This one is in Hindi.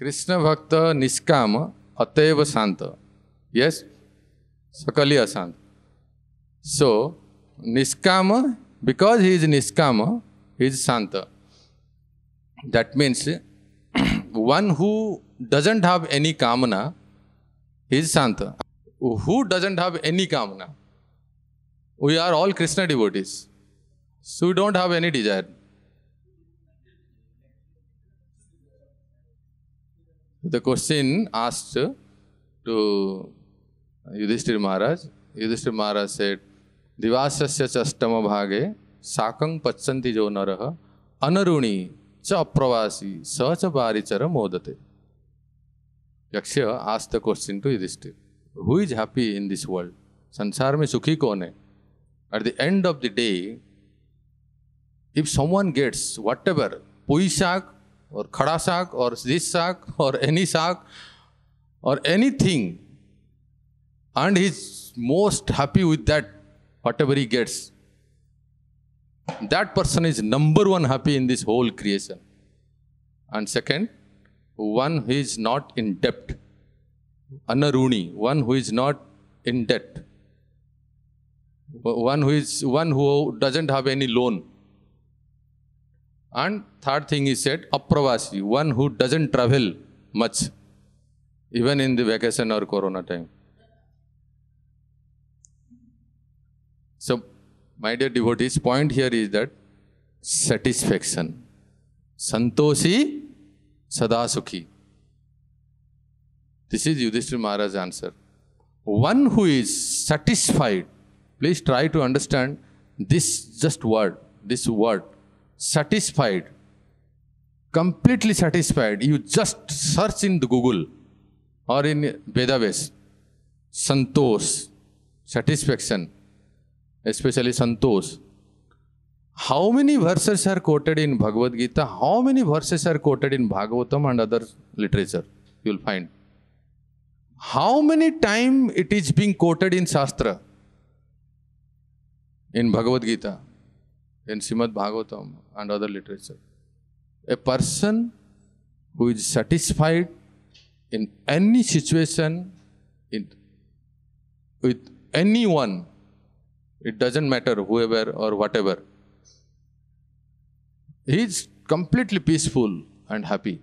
कृष्ण भक्त निष्काम अतएव शांत यस सकली अशांत सो निष्काम बिकॉज ही इज निष्काम ही इज शांत that means one who doesn't have any कामना इज शांत हु डजेंट हैव एनी कामना we are all Krishna devotees so we don't have any desire the question asked to Yudhishthir Maharaj. Yudhishthir Maharaj said, Divasasya chastama bhage sakang pachanti jo naraha anaruni cha pravasi sa cha barichara modate. Yaksha asked the question to Yudhishthir. Who is happy in this world? संसार में सुखी कौन है at the end of the day if someone gets whatever पोशाक और खड़ा साग और जिस साग और एनी साग और anything and is most happy with that whatever he gets that person is number one happy in this whole creation and second one who is not in डेप्ट अनरूणी one who is not in debt one who is one who doesn't have any loan And third thing he said, apravasi, one who doesn't travel much, even in the vacation or corona time. So, my dear devotees, point here is that satisfaction. Santoshi Sadasukhi. This is Yudhishthira Maharaj's answer. One who is satisfied, please try to understand this just word, this word, satisfied, completely satisfied, you just search in the Google or in Vedavas, Santosh, satisfaction, especially Santosh. How many verses are quoted in Bhagavad Gita? How many verses are quoted in Bhagavatam and other literature? You will find. How many time it is being quoted in Shastra? In Bhagavad Gita? in Srimad Bhagavatam and other literature. A person who is satisfied in any situation, in, with anyone, it doesn't matter whoever or whatever, he is completely peaceful and happy.